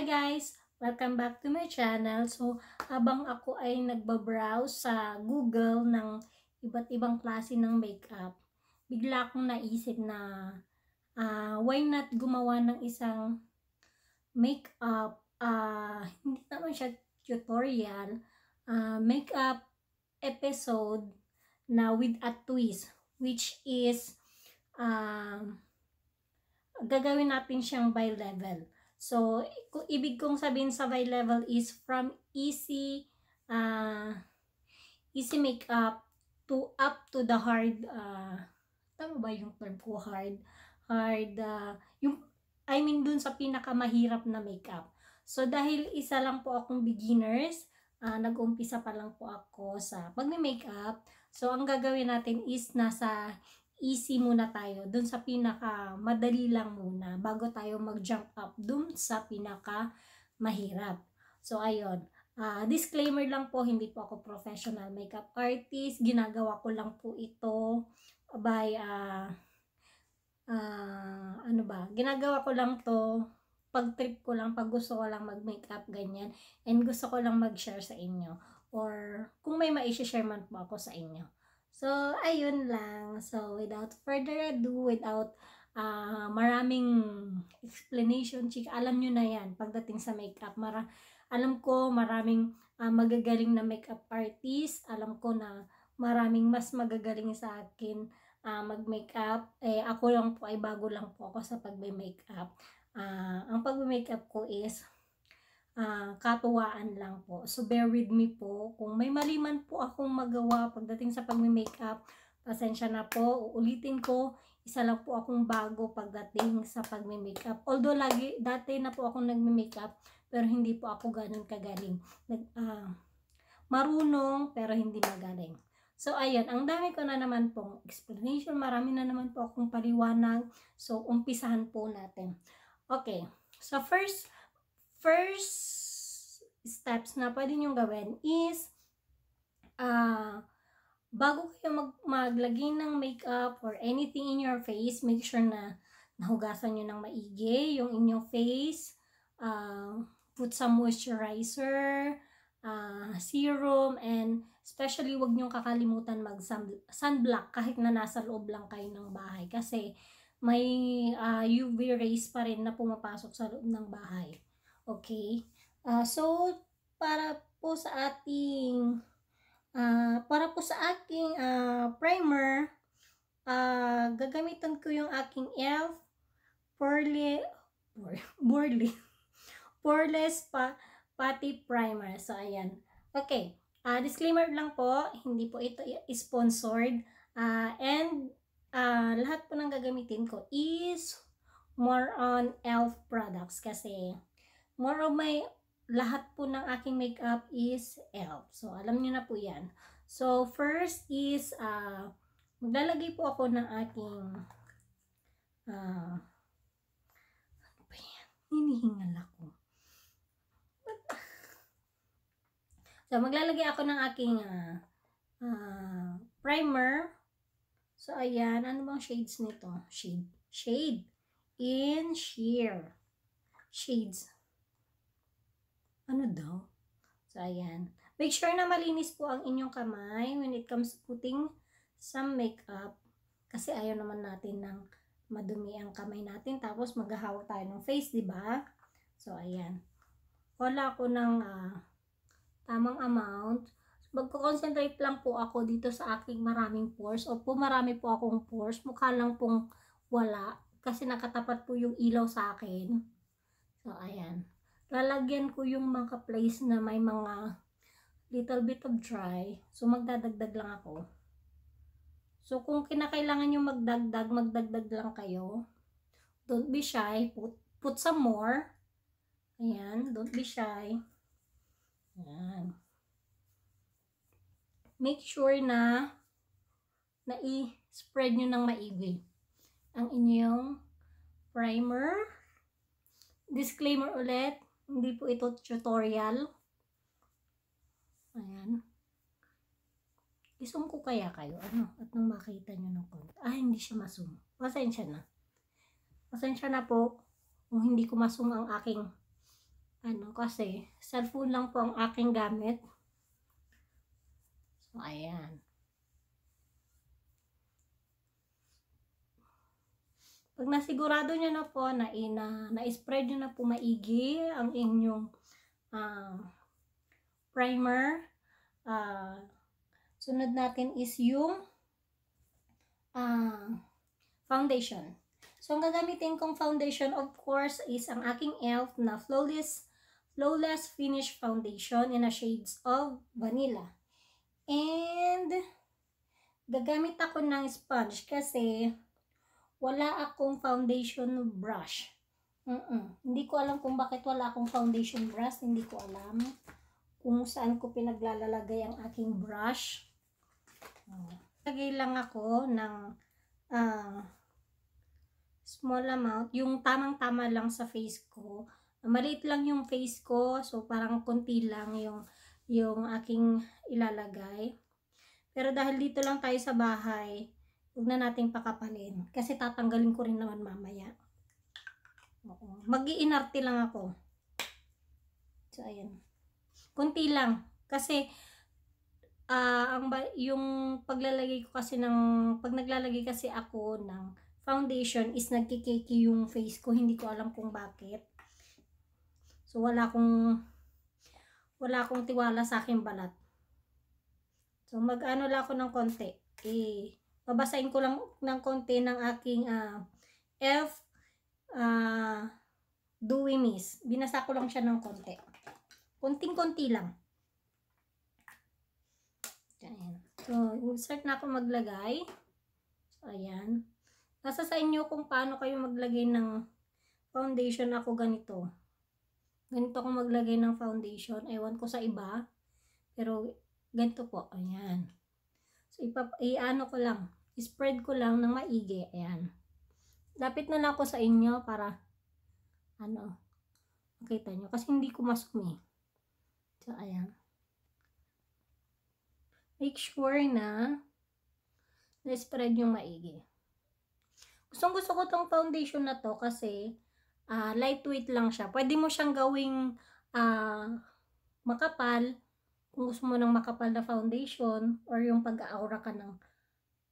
Hi guys! Welcome back to my channel. So, habang ako ay nagbabrowse sa Google ng iba't ibang klase ng makeup, bigla akong naisip na uh, why not gumawa ng isang makeup, uh, hindi naman siya tutorial, uh, makeup episode na with a twist, which is uh, gagawin natin siyang by level. So, ibig kong sabihin sa sabay level is from easy, uh, easy makeup to up to the hard, uh, tama ba yung term ko? Hard, hard, uh, yung, I mean dun sa pinakamahirap na makeup. So, dahil isa lang po akong beginners, uh, nag-umpisa pa lang po ako sa pagme-makeup. So, ang gagawin natin is nasa easy muna tayo dun sa pinaka madali lang muna bago tayo mag-jump up dun sa pinaka mahirap. So ayun, uh, disclaimer lang po, hindi po ako professional makeup artist. Ginagawa ko lang po ito by uh, uh, ano ba? Ginagawa ko lang 'to pag trip ko lang, pag gusto ko lang mag-makeup ganyan and gusto ko lang mag-share sa inyo or kung may mai-share man po ako sa inyo. So, ayun lang. So, without further ado, without uh, maraming explanation, chika, alam nyo na yan pagdating sa makeup. Mara alam ko maraming uh, magagaling na makeup artist. Alam ko na maraming mas magagaling sa akin uh, mag-makeup. Eh, ako lang po ay bago lang po ako sa pagbe-makeup. Uh, ang pag makeup ko is uh, ah, katuwaan lang po. So bear with me po. Kung may mali man po akong magawa pagdating sa pagme-makeup, pasensya na po. Uulitin ko, isa lang po akong bago pagdating sa pagme-makeup. Although lagi, dati na po akong nagme-makeup, pero hindi po ako ganun kagaling. Nag, uh, marunong, pero hindi magaling. So, ayun. Ang dami ko na naman pong explanation. Marami na naman po akong paliwanag. So, umpisahan po natin. Okay. So, first, first steps na pwede nyong gawin is, uh, bago kayo mag maglagay ng makeup or anything in your face, make sure na nahugasan nyo ng maigi yung inyong face, uh, put some moisturizer, uh, serum, and especially wag niyong kakalimutan mag sunblock kahit na nasa loob lang kayo ng bahay kasi may uh, UV rays pa rin na pumapasok sa loob ng bahay. Okay? Uh, so, para po sa ating uh, para po sa aking uh, primer, uh, gagamitan ko yung aking e.l.f. Porle, Borle, poreless pa, Pati Primer. So, ayan. Okay. Uh, disclaimer lang po, hindi po ito sponsored. Uh, and uh, lahat po ng gagamitin ko is more on e.l.f. products kasi More of my, lahat po ng aking makeup is e.l.f. So, alam niyo na po yan. So, first is, uh, maglalagay po ako ng aking, uh, ano ba yan? Hinihingal ako. so, maglalagay ako ng aking uh, uh, primer. So, ayan. Ano bang shades nito? Shade. Shade. In sheer. Shades. Ano daw? So, ayan. Make sure na malinis po ang inyong kamay when it comes to putting some makeup. Kasi ayaw naman natin ng madumi ang kamay natin. Tapos, maghahawak tayo ng face, di ba? So, ayan. Wala ko ng uh, tamang amount. Magko-concentrate lang po ako dito sa aking maraming pores. O po marami po akong pores. Mukha lang pong wala. Kasi nakatapat po yung ilaw sa akin. So, ayan lalagyan ko yung mga place na may mga little bit of dry. So, magdadagdag lang ako. So, kung kinakailangan nyo magdagdag, magdagdag lang kayo. Don't be shy. Put, put some more. Ayan. Don't be shy. Ayan. Make sure na na i-spread nyo ng maigi ang inyong primer. Disclaimer ulit hindi po ito tutorial. Ayan. Isum ko kaya kayo. Ano? At nung makita nyo ng konti. Ah, hindi siya masum. Pasensya na. Pasensya na po kung hindi ko masum ang aking ano kasi cellphone lang po ang aking gamit. So, ayan. Pag nasigurado nyo na po na, ina, na-spread nyo na po maigi ang inyong uh, primer, uh, sunod natin is yung uh, foundation. So, ang gagamitin kong foundation, of course, is ang aking e.l.f. na Flawless, Flawless Finish Foundation in a shades of Vanilla. And, gagamit ako ng sponge kasi wala akong foundation brush. Mm -mm. Hindi ko alam kung bakit wala akong foundation brush. Hindi ko alam kung saan ko pinaglalagay ang aking brush. Lagay lang ako ng uh, small amount. Yung tamang-tama lang sa face ko. Maliit lang yung face ko. So, parang konti lang yung, yung aking ilalagay. Pero dahil dito lang tayo sa bahay, Huwag na natin pakapalin. Kasi tatanggalin ko rin naman mamaya. Oo. Mag-iinarte lang ako. So, ayan. Kunti lang. Kasi, uh, ang yung paglalagay ko kasi ng, pag naglalagay kasi ako ng foundation is nagkikiki yung face ko. Hindi ko alam kung bakit. So, wala akong, wala akong tiwala sa akin balat. So, mag-ano lang ako ng konti. Eh, babasahin ko lang ng konti ng aking uh, F uh, Dewey Miss. Binasa ko lang siya ng konti. Kunting-kunti lang. Ayan. So, start na ako maglagay. So, ayan. Nasa sa inyo kung paano kayo maglagay ng foundation. Ako ganito. Ganito ako maglagay ng foundation. Ewan ko sa iba. Pero, ganito po. Ayan. So, ipap iano ko lang spread ko lang ng maigi. Ayan. Lapit na lang ako sa inyo para ano, makita nyo. Kasi hindi ko masumi. So, ayan. Make sure na na-spread yung maigi. Gustong gusto ko tong foundation na to kasi uh, lightweight lang siya. Pwede mo siyang gawing uh, makapal kung gusto mo ng makapal na foundation or yung pag-aura ka ng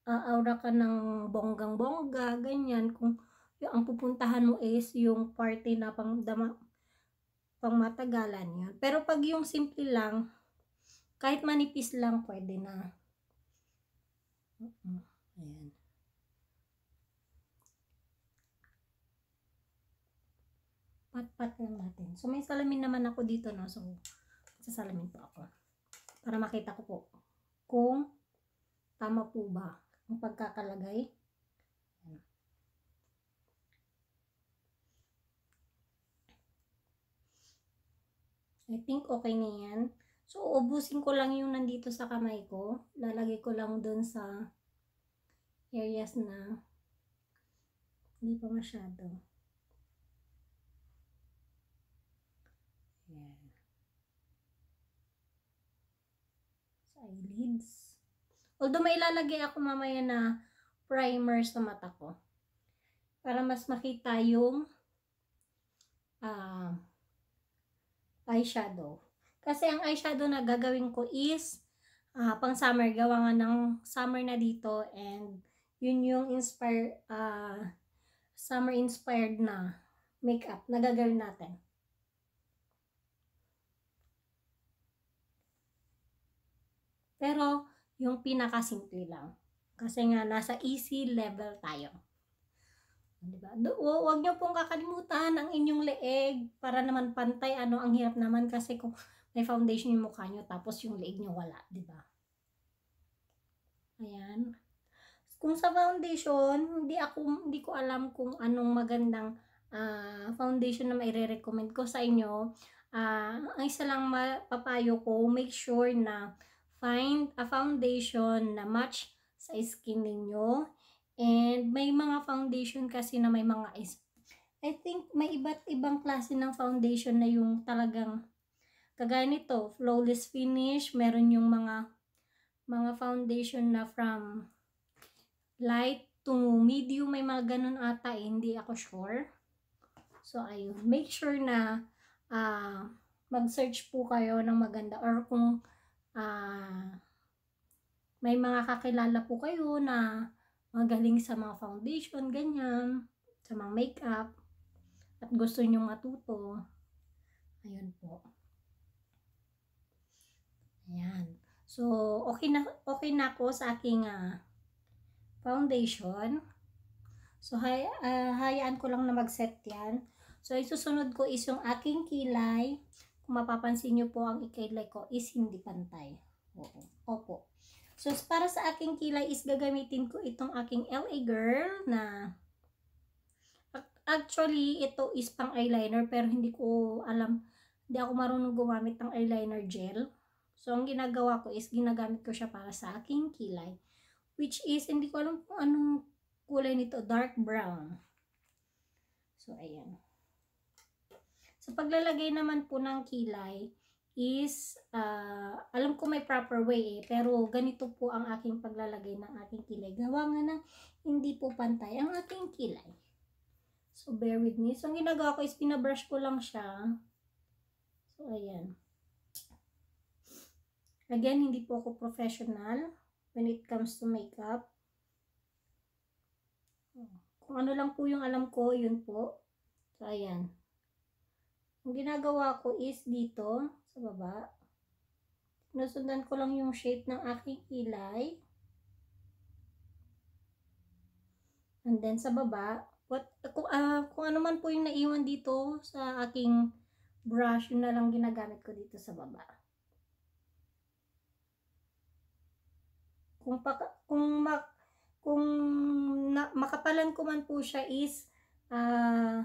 aura ka ng bonggang-bongga, ganyan. Kung yung, ang pupuntahan mo is yung party na pang dama, pang matagalan yun. Pero pag yung simple lang, kahit manipis lang, pwede na. Uh Ayan. Pat-pat lang natin. So, may salamin naman ako dito, no? So, sasalamin po ako. Para makita ko po kung tama po ba ang pagkakalagay. I think okay na yan. So, ubusin ko lang yung nandito sa kamay ko. Lalagay ko lang dun sa areas na hindi pa masyado. Ayan. Sa eyelids. Although may ilalagay ako mamaya na primer sa mata ko. Para mas makita yung uh, eyeshadow. Kasi ang eyeshadow na gagawin ko is uh, pang summer. Gawa nga ng summer na dito and yun yung inspire, uh, summer inspired na makeup na gagawin natin. Pero, yung pinakasimple lang. Kasi nga, nasa easy level tayo. Diba? Huwag nyo pong kakalimutan ang inyong leeg para naman pantay. Ano, ang hirap naman kasi kung may foundation yung mukha nyo tapos yung leeg nyo wala. Diba? Ayan. Kung sa foundation, hindi, ako, hindi ko alam kung anong magandang uh, foundation na maire-recommend ko sa inyo. Uh, ang isa lang mapapayo ko, make sure na Find a foundation na match sa skin ninyo. And may mga foundation kasi na may mga is I think may iba't ibang klase ng foundation na yung talagang kagaya nito, flawless finish, meron yung mga mga foundation na from light to medium, may mga ganun ata, eh, hindi ako sure. So, ayun. Make sure na uh, mag-search po kayo ng maganda or kung ah, may mga kakilala po kayo na magaling sa mga foundation, ganyan, sa mga makeup, at gusto nyo matuto, ayun po. Ayan. So, okay na, okay na ko sa aking uh, foundation. So, hay, uh, hayaan ko lang na mag-set yan. So, isusunod ko is yung aking kilay, mapapansin nyo po ang ikaylay ko is hindi pantay. Oo. Opo. So, para sa aking kilay is gagamitin ko itong aking LA Girl na actually, ito is pang eyeliner pero hindi ko alam, hindi ako marunong gumamit ng eyeliner gel. So, ang ginagawa ko is ginagamit ko siya para sa aking kilay. Which is, hindi ko alam kung anong kulay nito, dark brown. So, ayan. Sa paglalagay naman po ng kilay is, uh, alam ko may proper way eh, pero ganito po ang aking paglalagay ng aking kilay. Gawa nga na hindi po pantay ang aking kilay. So, bear with me. So, ang ginagawa ko is pinabrush ko lang siya. So, ayan. Again, hindi po ako professional when it comes to makeup. Kung ano lang po yung alam ko, yun po. So, ayan. Ang ginagawa ko is dito, sa baba, sinusundan ko lang yung shape ng aking ilay And then sa baba, what, kung, uh, kung ano man po yung naiwan dito sa aking brush, yun na lang ginagamit ko dito sa baba. Kung, pa, kung, mak, kung na, makapalan ko man po siya is uh,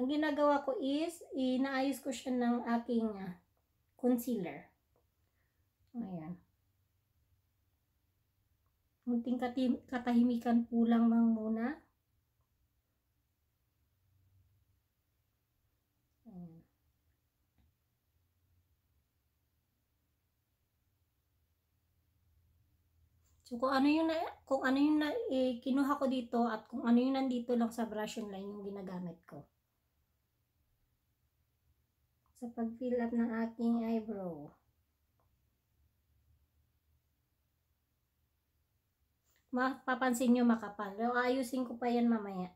ang ginagawa ko is, inaayos ko siya ng aking uh, concealer. Ayan. Munting katahimikan po lang muna. Ayan. So, kung ano yung, na, kung ano yung na, eh, kinuha ko dito at kung ano yung nandito lang sa brush line yung ginagamit ko sa pag-fill up ng aking eyebrow. Mapapansin nyo makapal. Pero ayusin ko pa yan mamaya.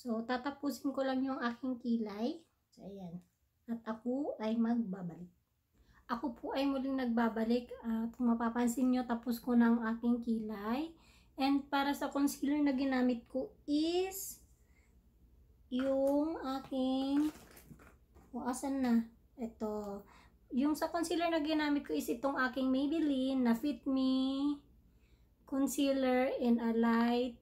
So, tatapusin ko lang yung aking kilay. So, ayan. At ako ay magbabalik. Ako po ay muling nagbabalik at kung mapapansin nyo tapos ko ng aking kilay. And para sa concealer na ginamit ko is yung aking o oh, asan na? Ito. Yung sa concealer na ginamit ko is itong aking Maybelline na Fit Me Concealer in a Light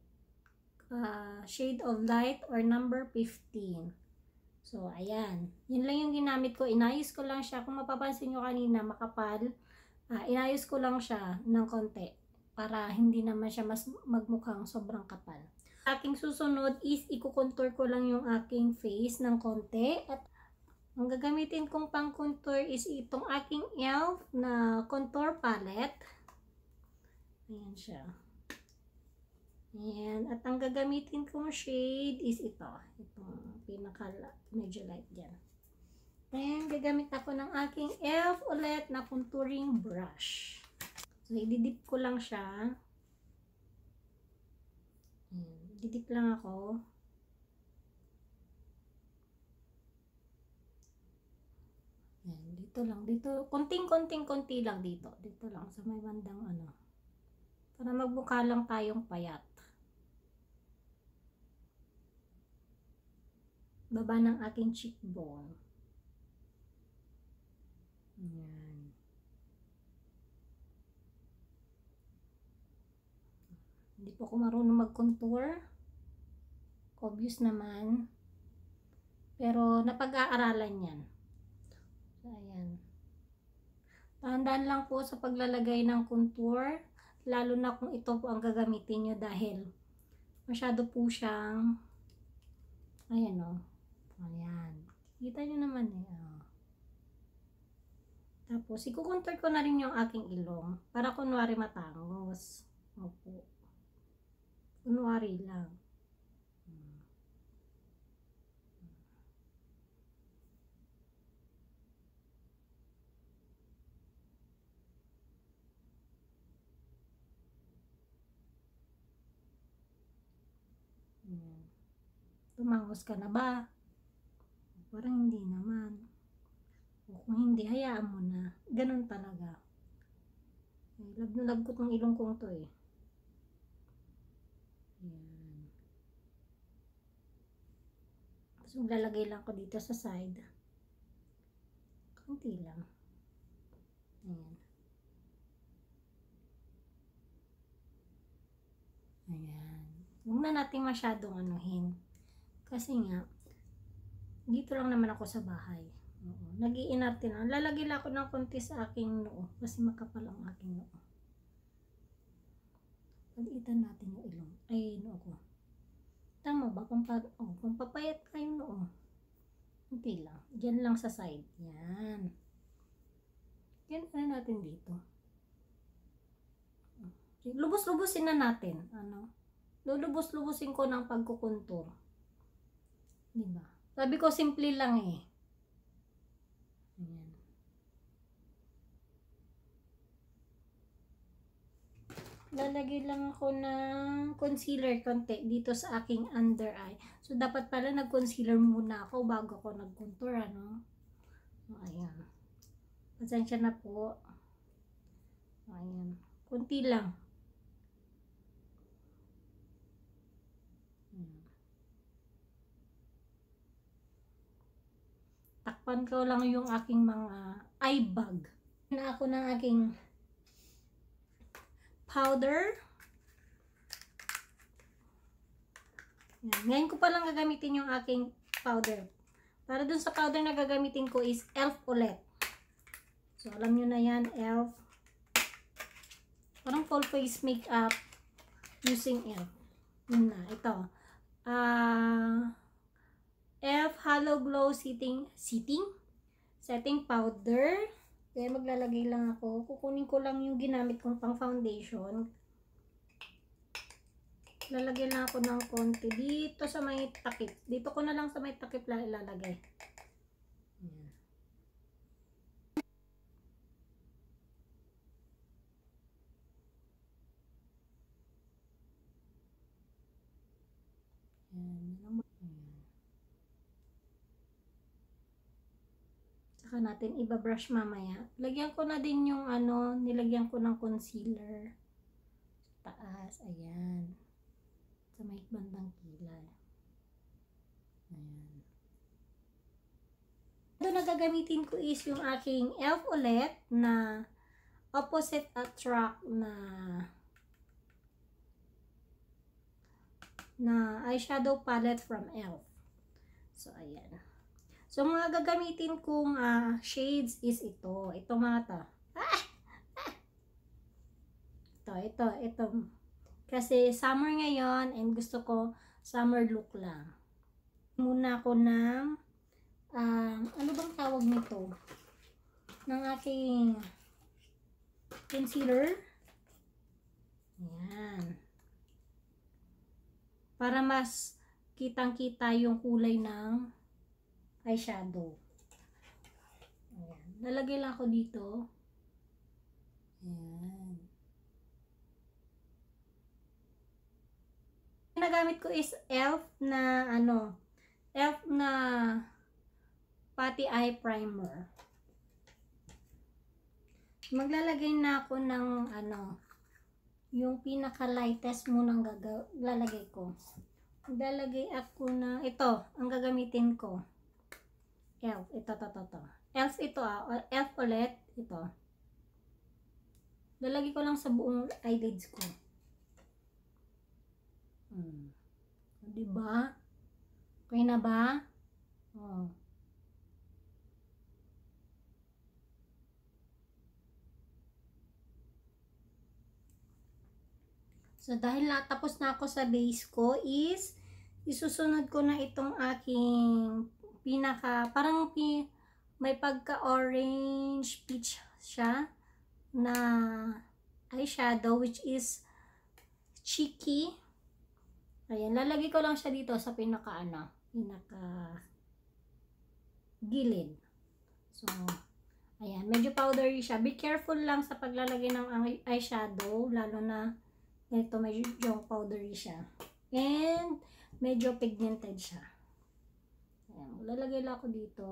uh, Shade of Light or number 15. So, ayan. Yun lang yung ginamit ko. Inayos ko lang siya. Kung mapapansin nyo kanina, makapal. Uh, inayos ko lang siya ng konti para hindi naman siya mas magmukhang sobrang kapal. Aking susunod is i-contour ko lang yung aking face ng konti. At ang gagamitin kong pang contour is itong aking e.l.f. na contour palette. Ayan siya. Ayan. At ang gagamitin kong shade is ito. Itong pinaka medyo light dyan. Then, gagamit ako ng aking e.l.f. ulit na contouring brush. So, ididip ko lang siya. Didip lang ako. Yan, dito lang. Dito, konting-konting-konti lang dito. Dito lang, sa may bandang ano. Para magbuka lang tayong payat. baba ng aking cheekbone. Ayan. Hindi po ako marunong mag-contour. Obvious naman. Pero napag-aaralan yan. So, ayan. Tahandaan lang po sa paglalagay ng contour. Lalo na kung ito po ang gagamitin nyo dahil masyado po siyang ayan o. Oh Ayan. Kita nyo naman eh. Oh. Tapos, ikukontour ko na rin yung aking ilong para kunwari matangos. Opo. Kunwari lang. Hmm. Ayan. Tumangos ka na ba? Parang hindi naman. O kung hindi, hayaan mo na. Ganun talaga. Ay, eh, lab na lab ko tong ilong kong to eh. Ayan. Tapos maglalagay lang ako dito sa side. Kunti lang. Ayan. Ayan. Huwag na natin masyadong anuhin. Kasi nga, dito lang naman ako sa bahay. Oo. Nag-iinarte na. Lalagay lang ako ng konti sa aking noo kasi makapal ang aking noo. Palitan natin yung ilong. Ay, noo ko. Tama ba? Kung, pa, oh, kung papayat kayo noo, hindi lang. Diyan lang sa side. Yan. Yan na natin dito. Lubos-lubosin na natin. Ano? Lulubos-lubosin ko ng pagkukuntur. Diba? Sabi ko, simple lang eh. Ayan. Lalagay lang ako ng concealer konti dito sa aking under eye. So, dapat pala nag-concealer muna ako bago ko nag-contour, ano? Ayan. Pasensya na po. Ayan. Kunti lang. pan ko lang yung aking mga eye bag. Na ako ng aking powder. Yan. Ngayon ko pa lang gagamitin yung aking powder. Para dun sa powder na gagamitin ko is e.l.f. ulit. So, alam nyo na yan, e.l.f. Parang full face makeup using e.l.f. Yun na, ito. Ah... Uh, F Hollow Glow Sitting, sitting? Setting Powder. Kaya maglalagay lang ako. Kukunin ko lang yung ginamit kong pang foundation. Lalagyan lang ako ng konti dito sa may takip. Dito ko na lang sa may takip lang ilalagay. natin, ibabrush mamaya. Lagyan ko na din yung ano, nilagyan ko ng concealer. Taas, ayan. Sa may bandang kilay. Ayan. Ito na gagamitin ko is yung aking e.l.f. ulit na opposite attract na na eyeshadow palette from e.l.f. So, ayan. So, mga gagamitin kong uh, shades is ito. Ito mga to. Ah! ah! Ito, ito, ito. Kasi summer ngayon and gusto ko summer look lang. Muna ko ng um, ano bang tawag nito? Ng aking concealer. Ayan. Para mas kitang-kita yung kulay ng eyeshadow. Ayan. Lalagay lang ako dito. Ayan. Nagamit ko is e.l.f. na ano, e.l.f. na pati eye primer. Maglalagay na ako ng ano, yung pinaka lightest munang gaga lalagay ko. Lalagay ako na ito, ang gagamitin ko else. Ito, to, to, to. Else ito ah. Else ulit. Ito. Lalagay ko lang sa buong eyelids ko. Hmm. ba diba? Okay na ba? Oh. So, dahil natapos na ako sa base ko is isusunod ko na itong aking pinaka, parang pi, may pagka-orange peach siya na eyeshadow which is cheeky. Ayan, lalagay ko lang siya dito sa pinaka ano, pinaka gilid. So, ayan, medyo powdery siya. Be careful lang sa paglalagay ng eyeshadow, lalo na ito medyo powdery siya. And, medyo pigmented siya. Ayan. Lalagay lang ako dito.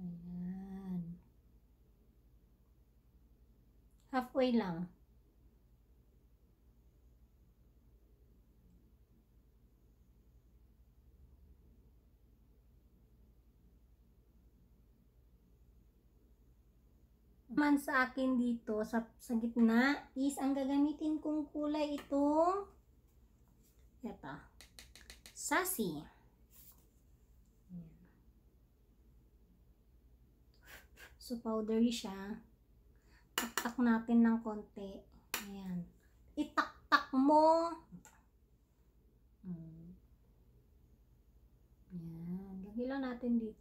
Ayan. Halfway lang. naman sa akin dito sa, sa gitna is ang gagamitin kong kulay itong ito Sassy. So, powdery siya. Taktak natin ng konti. Ayan. Itaktak mo. Ayan. Lagay lang natin dito.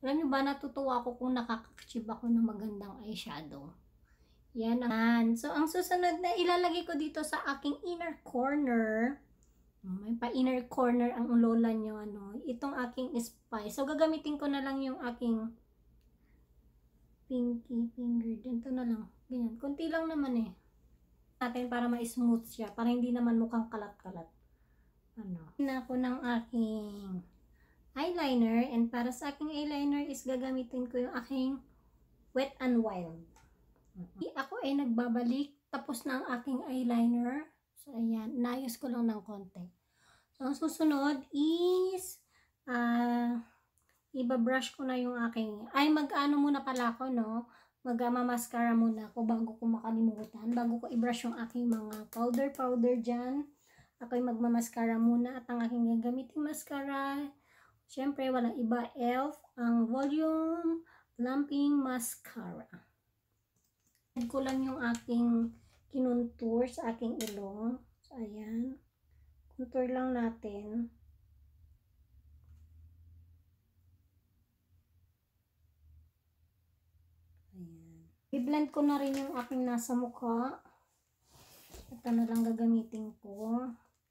Alam nyo ba, natutuwa ako kung nakakachieve ako ng magandang eyeshadow. Yan. So, ang susunod na ilalagay ko dito sa aking inner corner may pa-inner corner ang lola nyo, ano. Itong aking spice. So, gagamitin ko na lang yung aking pinky finger. Dito na lang. Ganyan. konti lang naman eh. Natin para ma-smooth siya. Para hindi naman mukhang kalat-kalat. Ano. Na ko ng aking eyeliner. And para sa aking eyeliner is gagamitin ko yung aking wet and wild. Mm-hmm. Ako ay nagbabalik. Tapos na ang aking eyeliner. So, ayan. Naayos ko lang ng konti. So, ang susunod is, ah, uh, ibabrush ko na yung aking, ay, mag-ano muna pala ako, no? Mag-mascara muna ako bago ko makalimutan. Bago ko i-brush yung aking mga powder-powder dyan. Ako'y magmamaskara muna at ang aking gagamitin mascara, syempre, walang iba, e.l.f. Ang volume, plumping mascara. Add ko lang yung aking kinontour sa aking ilong. So, ayan. Contour lang natin. Ayan. I-blend ko na rin yung aking nasa mukha. Ito ano na lang gagamitin ko.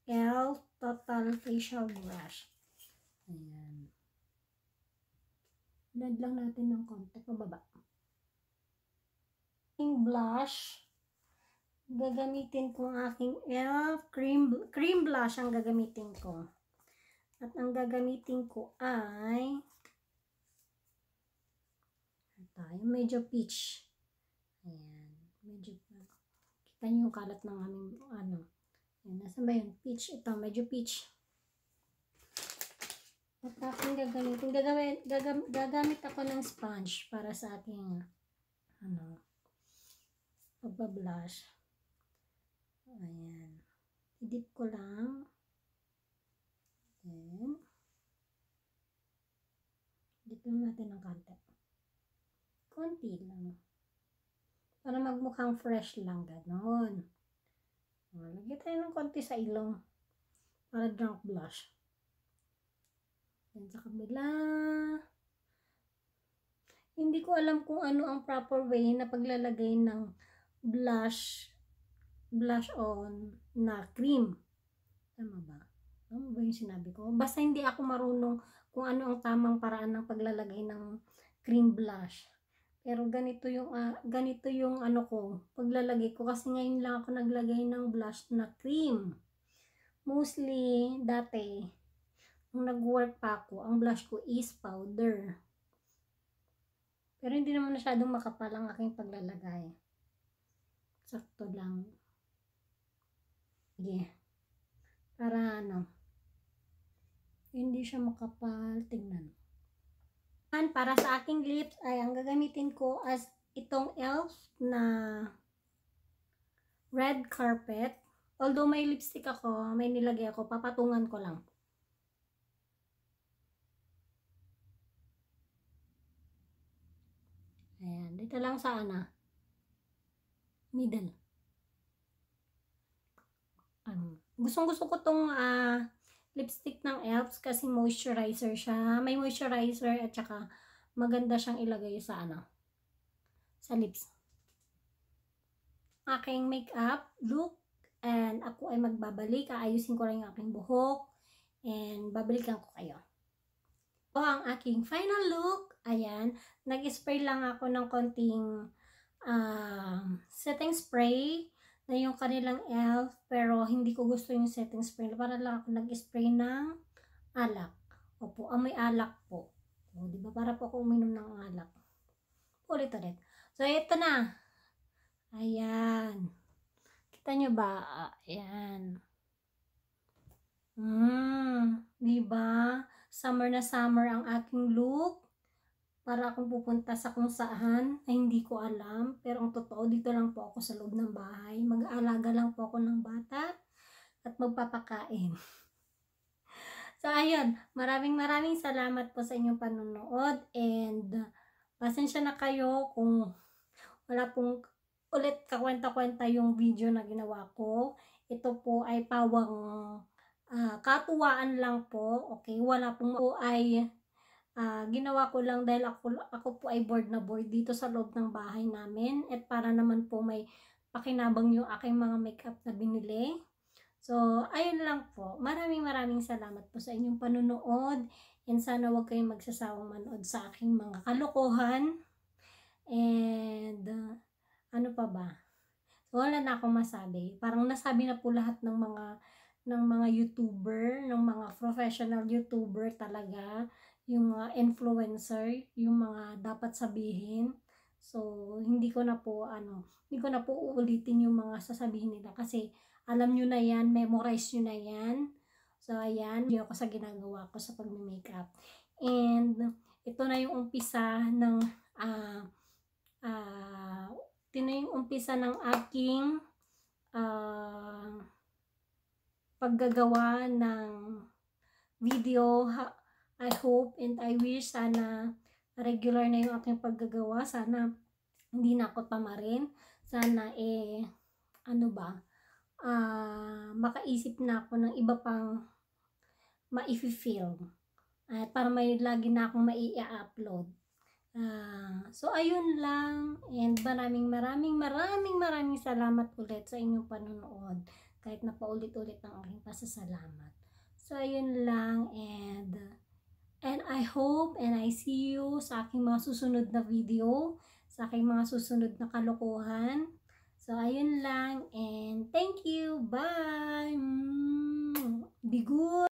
L Total Facial Brush. Ayan. Blend lang natin ng konti pababa. Yung blush gagamitin ko ang aking e.l.f. Cream, cream blush ang gagamitin ko. At ang gagamitin ko ay ano tayo, medyo peach. Ayan. Medyo, kita niyo yung kalat ng aming, ano, ayan, nasa ba yun? Peach. Ito, medyo peach. At aking gagamitin, gagamit, gagam, gagamit ako ng sponge para sa ating, ano, pagbablush. Ayan. Idip ko lang. Then, dip lang natin ng konti. Konti lang. Para magmukhang fresh lang. Ganon. Lagyan tayo ng konti sa ilong. Para drunk blush. Yan sa kabila. Hindi ko alam kung ano ang proper way na paglalagay ng blush blush on na cream. Tama ba? Tama ba yung sinabi ko? Basta hindi ako marunong kung ano ang tamang paraan ng paglalagay ng cream blush. Pero ganito yung uh, ganito yung ano ko, paglalagay ko kasi ngayon lang ako naglagay ng blush na cream. Mostly dati nung nag-work pa ako, ang blush ko is powder. Pero hindi naman masyadong makapal ang aking paglalagay. Sakto lang. Yeah. Para ano, hindi siya makapal. Tingnan. And para sa aking lips, ay ang gagamitin ko as itong e.l.f. na red carpet. Although may lipstick ako, may nilagay ako, papatungan ko lang. Ayan, dito lang sa ana. Middle. gustong gusto ko tong uh, lipstick ng e.l.f. kasi moisturizer siya. May moisturizer at saka maganda siyang ilagay sa ano, sa lips. Aking makeup look and ako ay magbabalik. Aayusin ko lang yung aking buhok and babalikan ko kayo. O, ang aking final look, ayan, nag-spray lang ako ng konting uh, setting spray na yung kanilang e.l.f. Pero hindi ko gusto yung setting spray. Para lang ako nag-spray ng alak. Opo, amoy ah, alak po. O, diba? Para po ako uminom ng alak. Ulit ulit. So, ito na. Ayan. Kita nyo ba? Ayan. Hmm. Diba? Summer na summer ang aking look para akong pupunta sa kung saan ay hindi ko alam. Pero ang totoo, dito lang po ako sa loob ng bahay. Mag-aalaga lang po ako ng bata at magpapakain. so, ayun. Maraming maraming salamat po sa inyong panonood And pasensya na kayo kung wala pong ulit kakwenta-kwenta yung video na ginawa ko. Ito po ay pawang uh, katuwaan lang po. Okay, wala pong po ay Uh, ginawa ko lang dahil ako, ako po ay board na board dito sa loob ng bahay namin at para naman po may pakinabang yung aking mga makeup na binili. So, ayun lang po. Maraming maraming salamat po sa inyong panunood and sana wag kayong magsasawang manood sa aking mga kalokohan. And, uh, ano pa ba? So, wala na akong masabi. Parang nasabi na po lahat ng mga ng mga YouTuber, ng mga professional YouTuber talaga yung mga influencer, yung mga dapat sabihin. So, hindi ko na po, ano, hindi ko na po uulitin yung mga sasabihin nila kasi alam nyo na yan, memorize nyo na yan. So, ayan, hindi ako sa ginagawa ko sa pagme makeup And, ito na yung umpisa ng, ah, uh, ah, uh, yung umpisa ng aking, ah, uh, paggagawa ng video ha, I hope and I wish sana regular na yung aking paggagawa. Sana hindi na ako pamarin. Sana eh, ano ba, uh, makaisip na ako ng iba pang ma-feel. At para may lagi na akong mai-upload. Uh, so, ayun lang. And maraming maraming maraming maraming salamat ulit sa inyong panonood. Kahit na paulit-ulit ang aking pasasalamat. So, ayun lang. And... And I hope and I see you sa aking mga susunod na video, sa aking mga susunod na kalokohan. So, ayun lang. And thank you. Bye! Mm, be good!